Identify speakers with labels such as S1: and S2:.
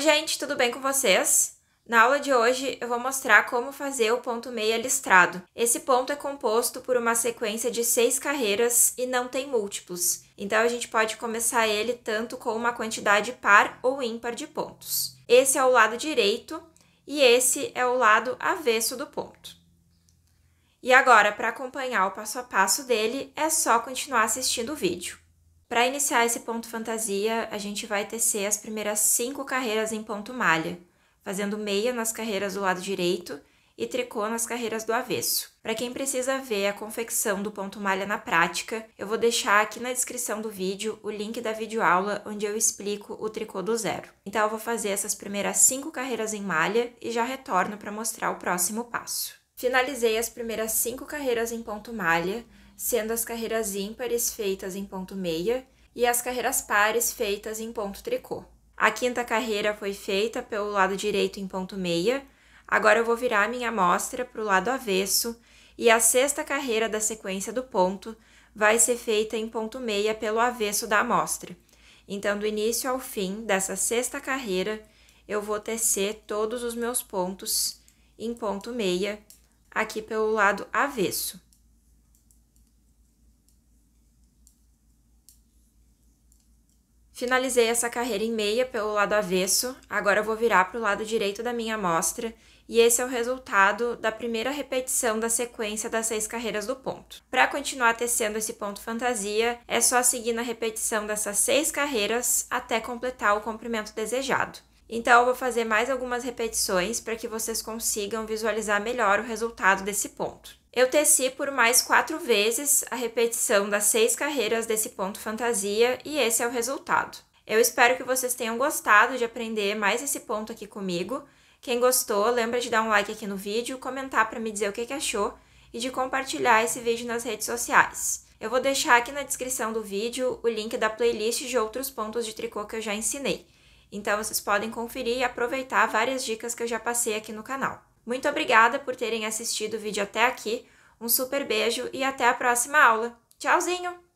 S1: Oi, gente, tudo bem com vocês? Na aula de hoje, eu vou mostrar como fazer o ponto meia listrado. Esse ponto é composto por uma sequência de seis carreiras e não tem múltiplos, então a gente pode começar ele tanto com uma quantidade par ou ímpar de pontos. Esse é o lado direito e esse é o lado avesso do ponto. E agora, para acompanhar o passo a passo dele, é só continuar assistindo o vídeo. Para iniciar esse ponto fantasia, a gente vai tecer as primeiras cinco carreiras em ponto malha, fazendo meia nas carreiras do lado direito e tricô nas carreiras do avesso. Para quem precisa ver a confecção do ponto malha na prática, eu vou deixar aqui na descrição do vídeo o link da videoaula onde eu explico o tricô do zero. Então eu vou fazer essas primeiras cinco carreiras em malha e já retorno para mostrar o próximo passo. Finalizei as primeiras cinco carreiras em ponto malha, sendo as carreiras ímpares feitas em ponto meia e as carreiras pares feitas em ponto tricô. A quinta carreira foi feita pelo lado direito em ponto meia, agora eu vou virar minha amostra para o lado avesso e a sexta carreira da sequência do ponto vai ser feita em ponto meia pelo avesso da amostra. Então, do início ao fim dessa sexta carreira, eu vou tecer todos os meus pontos em ponto meia aqui pelo lado avesso. Finalizei essa carreira em meia pelo lado avesso, agora vou virar para o lado direito da minha amostra, e esse é o resultado da primeira repetição da sequência das seis carreiras do ponto. Para continuar tecendo esse ponto fantasia, é só seguir na repetição dessas seis carreiras até completar o comprimento desejado. Então, eu vou fazer mais algumas repetições para que vocês consigam visualizar melhor o resultado desse ponto. Eu teci por mais quatro vezes a repetição das seis carreiras desse ponto fantasia e esse é o resultado. Eu espero que vocês tenham gostado de aprender mais esse ponto aqui comigo. Quem gostou, lembra de dar um like aqui no vídeo, comentar para me dizer o que, que achou e de compartilhar esse vídeo nas redes sociais. Eu vou deixar aqui na descrição do vídeo o link da playlist de outros pontos de tricô que eu já ensinei. Então vocês podem conferir e aproveitar várias dicas que eu já passei aqui no canal. Muito obrigada por terem assistido o vídeo até aqui. Um super beijo e até a próxima aula. Tchauzinho!